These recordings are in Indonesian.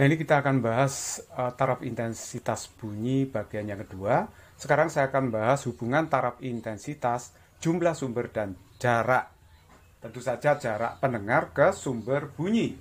Nah ini kita akan bahas uh, taraf intensitas bunyi bagian yang kedua. Sekarang saya akan bahas hubungan taraf intensitas, jumlah sumber dan jarak. Tentu saja jarak pendengar ke sumber bunyi.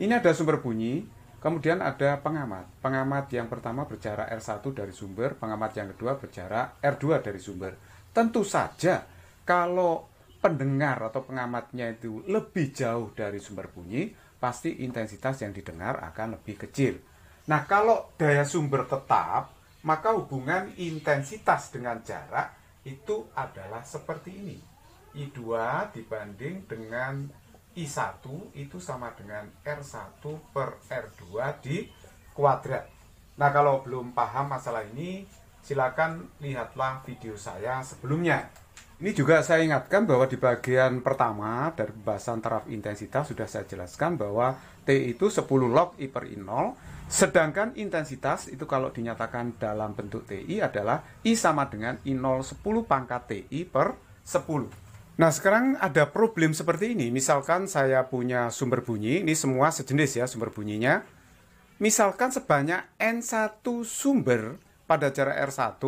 Ini ada sumber bunyi, kemudian ada pengamat. Pengamat yang pertama berjarak R1 dari sumber, pengamat yang kedua berjarak R2 dari sumber. Tentu saja kalau pendengar atau pengamatnya itu lebih jauh dari sumber bunyi, pasti intensitas yang didengar akan lebih kecil. Nah, kalau daya sumber tetap, maka hubungan intensitas dengan jarak itu adalah seperti ini. I2 dibanding dengan I1 itu sama dengan R1 per R2 di kuadrat. Nah, kalau belum paham masalah ini, silakan lihatlah video saya sebelumnya. Ini juga saya ingatkan bahwa di bagian pertama dari pembahasan taraf intensitas sudah saya jelaskan bahwa T itu 10 log I per I0 Sedangkan intensitas itu kalau dinyatakan dalam bentuk TI adalah I sama dengan I0 10 pangkat TI per 10 Nah sekarang ada problem seperti ini Misalkan saya punya sumber bunyi Ini semua sejenis ya sumber bunyinya Misalkan sebanyak N1 sumber pada jarak R1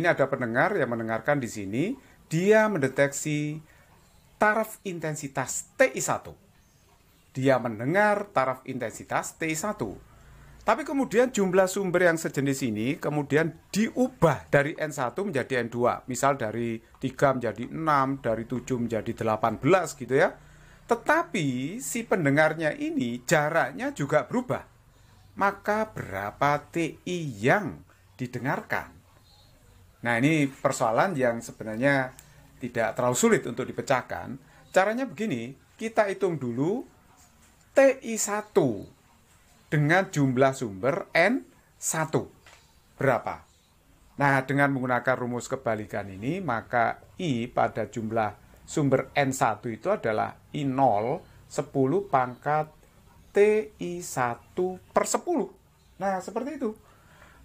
Ini ada pendengar yang mendengarkan di sini dia mendeteksi taraf intensitas TI1. Dia mendengar taraf intensitas TI1. Tapi kemudian jumlah sumber yang sejenis ini kemudian diubah dari N1 menjadi N2. Misal dari 3 menjadi 6, dari 7 menjadi 18 gitu ya. Tetapi si pendengarnya ini jaraknya juga berubah. Maka berapa TI yang didengarkan? Nah, ini persoalan yang sebenarnya tidak terlalu sulit untuk dipecahkan. Caranya begini, kita hitung dulu TI1 dengan jumlah sumber N1. Berapa? Nah, dengan menggunakan rumus kebalikan ini, maka I pada jumlah sumber N1 itu adalah I0 10 pangkat TI1 per 10. Nah, seperti itu.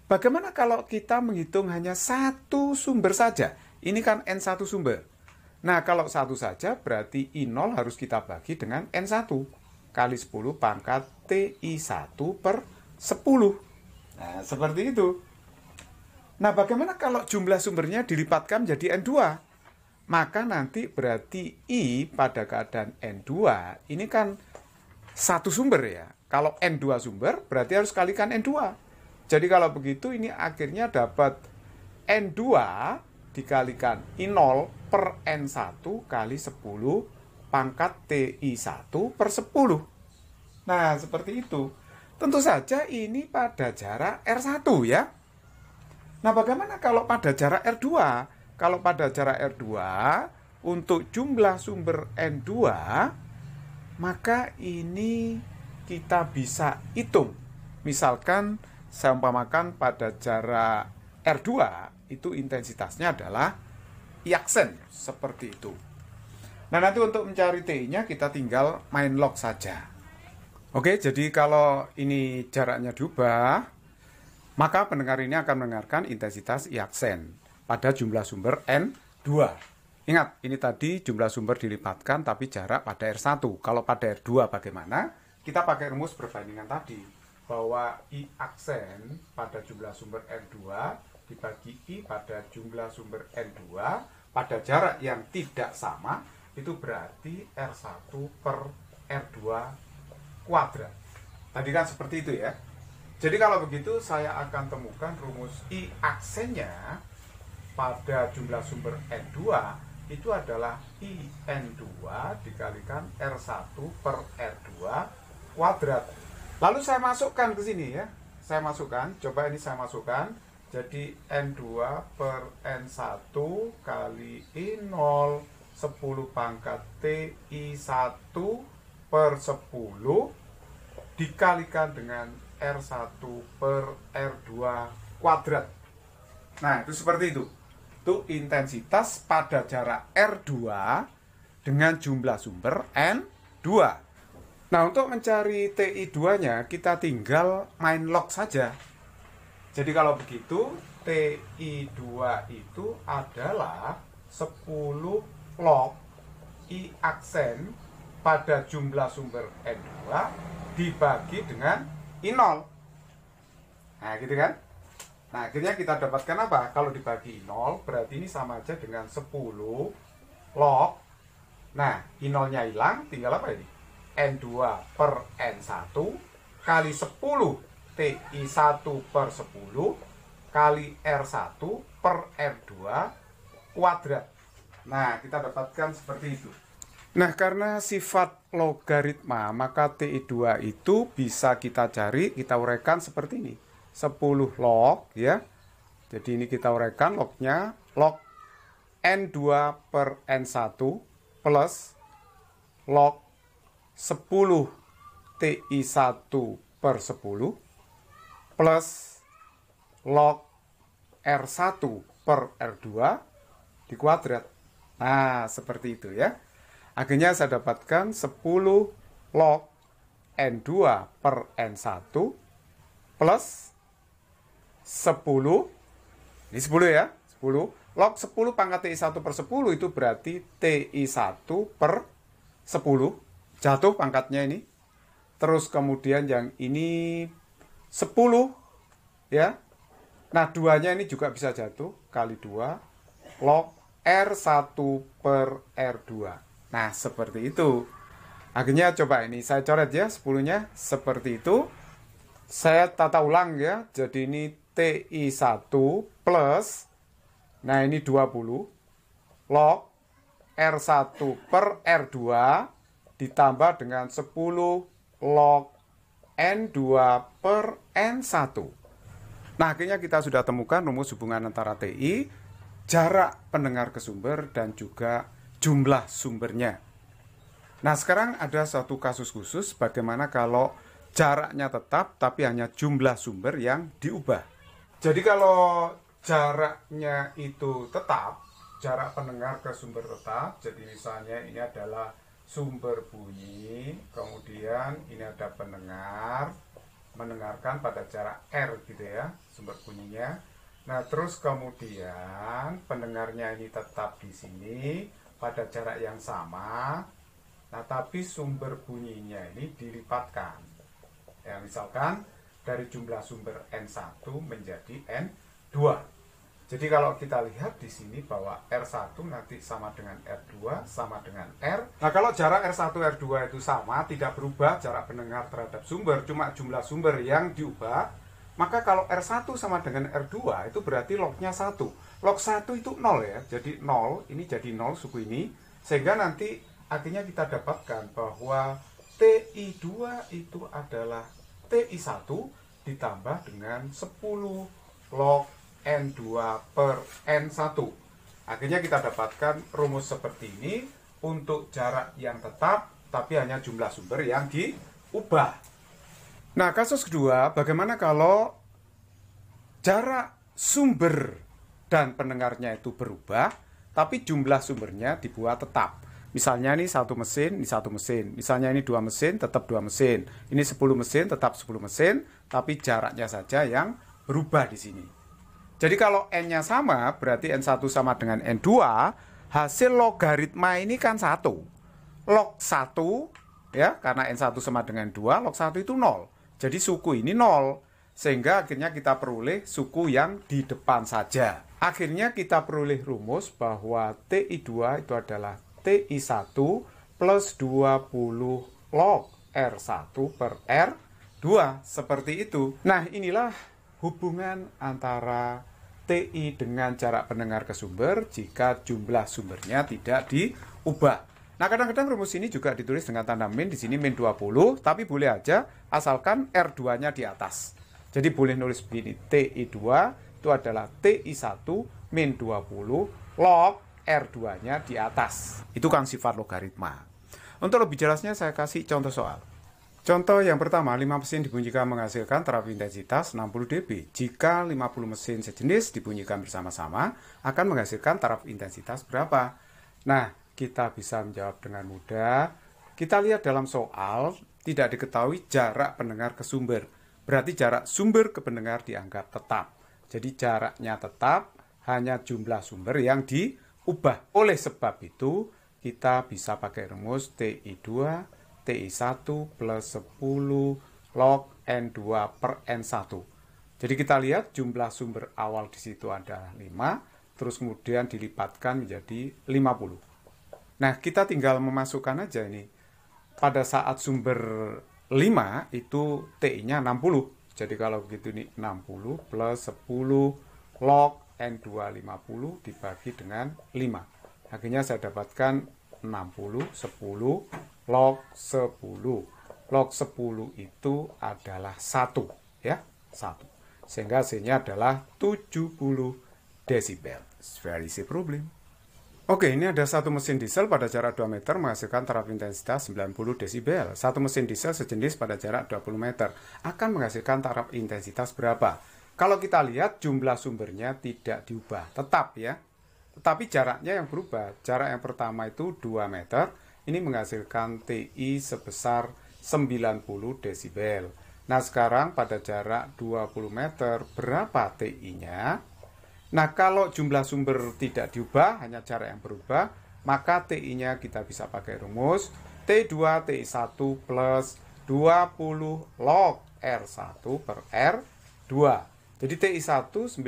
Bagaimana kalau kita menghitung hanya satu sumber saja? Ini kan N1 sumber. Nah, kalau satu saja berarti I0 harus kita bagi dengan N1 kali 10 pangkat TI1 per 10. Nah, seperti itu. Nah, bagaimana kalau jumlah sumbernya dilipatkan menjadi N2? Maka nanti berarti I pada keadaan N2 ini kan satu sumber ya. Kalau N2 sumber berarti harus kalikan N2. Jadi kalau begitu ini akhirnya dapat N2 dikalikan I0 per N1 kali 10 pangkat TI1 per 10. Nah, seperti itu. Tentu saja ini pada jarak R1 ya. Nah, bagaimana kalau pada jarak R2? Kalau pada jarak R2, untuk jumlah sumber N2, maka ini kita bisa hitung. Misalkan saya umpamakan pada jarak R2 itu intensitasnya adalah iaksen seperti itu. Nah, nanti untuk mencari T-nya kita tinggal main log saja. Oke, jadi kalau ini jaraknya diubah, maka pendengar ini akan mendengarkan intensitas iaksen pada jumlah sumber N2. Ingat, ini tadi jumlah sumber dilipatkan tapi jarak pada R1. Kalau pada R2 bagaimana? Kita pakai rumus perbandingan tadi bahwa I aksen pada jumlah sumber N2 dibagi I pada jumlah sumber N2 pada jarak yang tidak sama itu berarti R1 per R2 kuadrat. Tadi kan seperti itu ya. Jadi kalau begitu saya akan temukan rumus I aksennya pada jumlah sumber N2 itu adalah I n 2 dikalikan R1 per R2 kuadrat Lalu saya masukkan ke sini ya. Saya masukkan, coba ini saya masukkan. Jadi N2 per N1 kali I0 10 pangkat T I1 per 10 dikalikan dengan R1 per R2 kuadrat. Nah, itu seperti itu. Itu intensitas pada jarak R2 dengan jumlah sumber N2. Nah, untuk mencari TI2-nya, kita tinggal main log saja. Jadi kalau begitu, TI2 itu adalah 10 log I aksen pada jumlah sumber N2 dibagi dengan I0. Nah, gitu kan? Nah, akhirnya kita dapatkan apa? Kalau dibagi 0, berarti ini sama aja dengan 10 log. Nah, I0-nya hilang, tinggal apa ini? N2 per N1 kali 10 TI 1 per 10 kali R1 per R2 kuadrat. Nah, kita dapatkan seperti itu. Nah, karena sifat logaritma, maka TI2 itu bisa kita cari, kita uraikan seperti ini. 10 log, ya. Jadi ini kita uraikan lognya, log N2 per N1 plus log 10 TI 1 per 10 plus log R1 per R2 di kuadrat. Nah, seperti itu ya. Akhirnya saya dapatkan 10 log N2 per N1 plus 10, ini 10 ya, 10, log 10 pangkat TI 1 per 10 itu berarti TI 1 per 10 jatuh pangkatnya ini. Terus kemudian yang ini 10 ya. Nah, duanya ini juga bisa jatuh kali 2 log R1 per R2. Nah, seperti itu. Akhirnya coba ini saya coret ya 10-nya seperti itu. Saya tata ulang ya. Jadi ini TI1 plus nah ini 20 log R1 per R2 ditambah dengan 10 log N2 per N1. Nah, akhirnya kita sudah temukan rumus hubungan antara TI, jarak pendengar ke sumber, dan juga jumlah sumbernya. Nah, sekarang ada satu kasus khusus bagaimana kalau jaraknya tetap tapi hanya jumlah sumber yang diubah. Jadi kalau jaraknya itu tetap, jarak pendengar ke sumber tetap, jadi misalnya ini adalah sumber bunyi, kemudian ini ada pendengar, mendengarkan pada jarak R gitu ya, sumber bunyinya. Nah, terus kemudian pendengarnya ini tetap di sini pada jarak yang sama. Nah, tapi sumber bunyinya ini dilipatkan. Ya, misalkan dari jumlah sumber N1 menjadi N2. Jadi kalau kita lihat di sini bahwa R1 nanti sama dengan R2 sama dengan R. Nah, kalau jarak R1 R2 itu sama, tidak berubah jarak pendengar terhadap sumber, cuma jumlah sumber yang diubah, maka kalau R1 sama dengan R2 itu berarti lognya 1. Log 1 itu 0 ya. Jadi 0, ini jadi 0 suku ini sehingga nanti akhirnya kita dapatkan bahwa TI2 itu adalah TI1 ditambah dengan 10 log N2 per N1. Akhirnya kita dapatkan rumus seperti ini untuk jarak yang tetap, tapi hanya jumlah sumber yang diubah. Nah, kasus kedua, bagaimana kalau jarak sumber dan pendengarnya itu berubah, tapi jumlah sumbernya dibuat tetap. Misalnya ini satu mesin, ini satu mesin. Misalnya ini dua mesin, tetap dua mesin. Ini sepuluh mesin, tetap sepuluh mesin, tapi jaraknya saja yang berubah di sini. Jadi kalau n-nya sama, berarti n1 sama dengan n2, hasil logaritma ini kan 1. Log 1 ya, karena n1 sama dengan 2, log 1 itu 0. Jadi suku ini 0. Sehingga akhirnya kita peroleh suku yang di depan saja. Akhirnya kita peroleh rumus bahwa TI2 itu adalah TI1 plus 20 log R1 per R2 seperti itu. Nah, inilah hubungan antara TI dengan jarak pendengar ke sumber jika jumlah sumbernya tidak diubah. Nah, kadang-kadang rumus ini juga ditulis dengan tanda min, di sini min 20, tapi boleh aja asalkan R2-nya di atas. Jadi boleh nulis begini, TI2 itu adalah TI1 min 20 log R2-nya di atas. Itu kan sifat logaritma. Untuk lebih jelasnya saya kasih contoh soal. Contoh yang pertama, 5 mesin dibunyikan menghasilkan taraf intensitas 60 dB. Jika 50 mesin sejenis dibunyikan bersama-sama, akan menghasilkan taraf intensitas berapa? Nah, kita bisa menjawab dengan mudah. Kita lihat dalam soal, tidak diketahui jarak pendengar ke sumber. Berarti jarak sumber ke pendengar dianggap tetap. Jadi jaraknya tetap, hanya jumlah sumber yang diubah. Oleh sebab itu, kita bisa pakai rumus TI2 TI1 plus 10 log N2 per N1. Jadi kita lihat jumlah sumber awal di situ ada 5, terus kemudian dilipatkan menjadi 50. Nah, kita tinggal memasukkan aja ini. Pada saat sumber 5 itu TI-nya 60. Jadi kalau begitu ini 60 plus 10 log N2 50 dibagi dengan 5. Akhirnya saya dapatkan 60, 10, log 10. Log 10 itu adalah 1 ya, 1. Sehingga hasilnya adalah 70 desibel. very easy problem. Oke, ini ada satu mesin diesel pada jarak 2 meter menghasilkan taraf intensitas 90 desibel. Satu mesin diesel sejenis pada jarak 20 meter akan menghasilkan taraf intensitas berapa? Kalau kita lihat jumlah sumbernya tidak diubah, tetap ya. Tetapi jaraknya yang berubah. Jarak yang pertama itu 2 meter, ini menghasilkan TI sebesar 90 desibel. Nah, sekarang pada jarak 20 meter berapa TI-nya? Nah, kalau jumlah sumber tidak diubah, hanya jarak yang berubah, maka TI-nya kita bisa pakai rumus T2 TI1 plus 20 log R1 per R2. Jadi TI1 90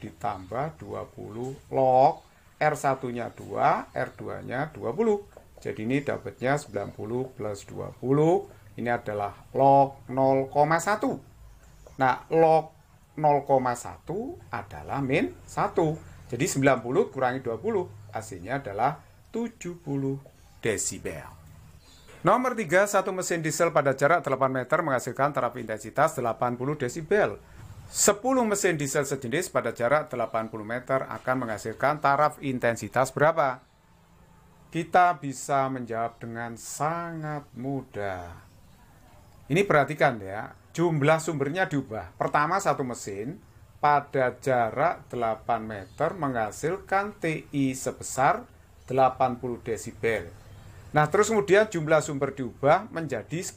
ditambah 20 log R1-nya 2, R2-nya 20. Jadi ini dapatnya 90 plus 20. Ini adalah log 0,1. Nah, log 0,1 adalah min 1. Jadi 90 kurangi 20 hasilnya adalah 70 desibel. Nomor 3, satu mesin diesel pada jarak 8 meter menghasilkan taraf intensitas 80 desibel. 10 mesin diesel sejenis pada jarak 80 meter akan menghasilkan taraf intensitas berapa? kita bisa menjawab dengan sangat mudah. Ini perhatikan ya, jumlah sumbernya diubah. Pertama satu mesin pada jarak 8 meter menghasilkan TI sebesar 80 desibel. Nah, terus kemudian jumlah sumber diubah menjadi 10.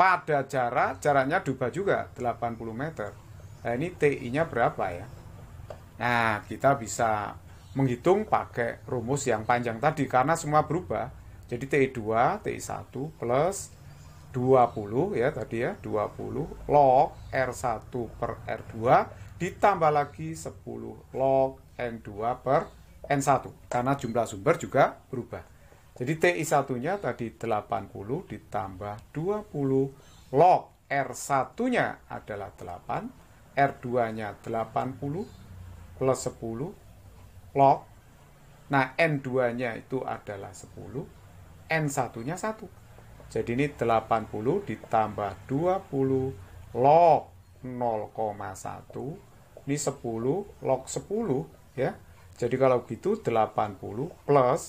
Pada jarak, jaraknya diubah juga 80 meter. Nah, ini TI-nya berapa ya? Nah, kita bisa menghitung pakai rumus yang panjang tadi karena semua berubah. Jadi TI2, TI1 plus 20 ya tadi ya 20 log R1 per R2 ditambah lagi 10 log N2 per N1 karena jumlah sumber juga berubah. Jadi TI1 nya tadi 80 ditambah 20 log R1 nya adalah 8, R2 nya 80 plus 10 log. Nah, N2-nya itu adalah 10, N1-nya 1. Jadi ini 80 ditambah 20 log 0,1. Ini 10 log 10 ya. Jadi kalau gitu 80 plus.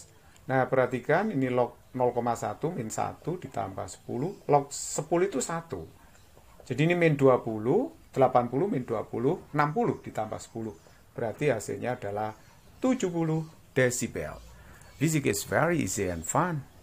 Nah, perhatikan ini log 0,1 min 1 ditambah 10. Log 10 itu 1. Jadi ini min 20, 80 min 20, 60 ditambah 10. Berarti hasilnya adalah 70 decibel. Music is very easy and fun.